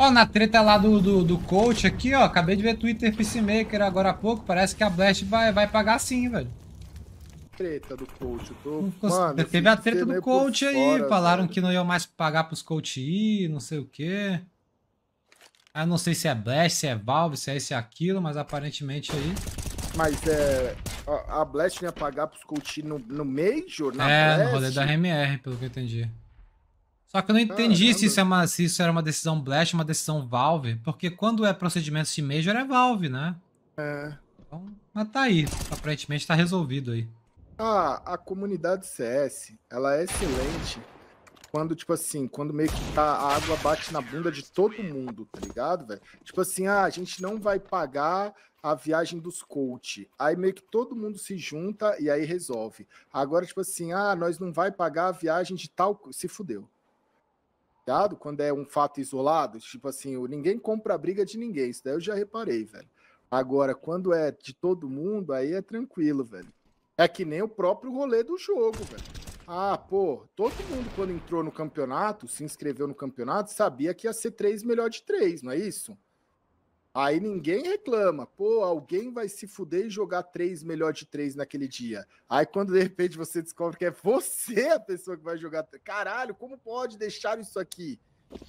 Ó, na treta lá do, do, do, coach aqui, ó, acabei de ver Twitter Peacemaker agora há pouco, parece que a Blast vai, vai pagar sim, velho. Treta do coach, tô... Mano, teve a treta do coach aí, fora, falaram velho. que não iam mais pagar pros coach ir, não sei o quê. Ah, não sei se é Blast, se é Valve, se é esse e é aquilo, mas aparentemente aí... Mas é... A Blast ia pagar pros coach ir no, no Major, na É, Blast? no rolê da RMR, pelo que eu entendi. Só que eu não entendi se isso, é uma, se isso era uma decisão Blast, uma decisão Valve, porque quando é procedimento de Major é Valve, né? É. Então, mas tá aí. Aparentemente tá resolvido aí. Ah, a comunidade CS, ela é excelente quando, tipo assim, quando meio que tá, a água bate na bunda de todo mundo, tá ligado, velho? Tipo assim, ah, a gente não vai pagar a viagem dos coach. Aí meio que todo mundo se junta e aí resolve. Agora, tipo assim, ah, nós não vai pagar a viagem de tal... Se fudeu cuidado quando é um fato isolado, tipo assim, ninguém compra a briga de ninguém, isso daí eu já reparei, velho. Agora, quando é de todo mundo, aí é tranquilo, velho. É que nem o próprio rolê do jogo, velho. Ah, pô, todo mundo quando entrou no campeonato, se inscreveu no campeonato, sabia que ia ser três melhor de três, não é isso? Aí ninguém reclama. Pô, alguém vai se fuder e jogar três melhor de três naquele dia. Aí quando de repente você descobre que é você a pessoa que vai jogar. Caralho, como pode deixar isso aqui?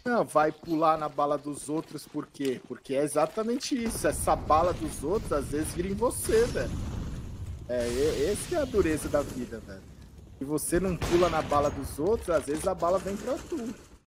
Não, vai pular na bala dos outros, por quê? Porque é exatamente isso. Essa bala dos outros às vezes vira em você, velho. É, esse é a dureza da vida, velho. Se você não pula na bala dos outros, às vezes a bala vem pra tu.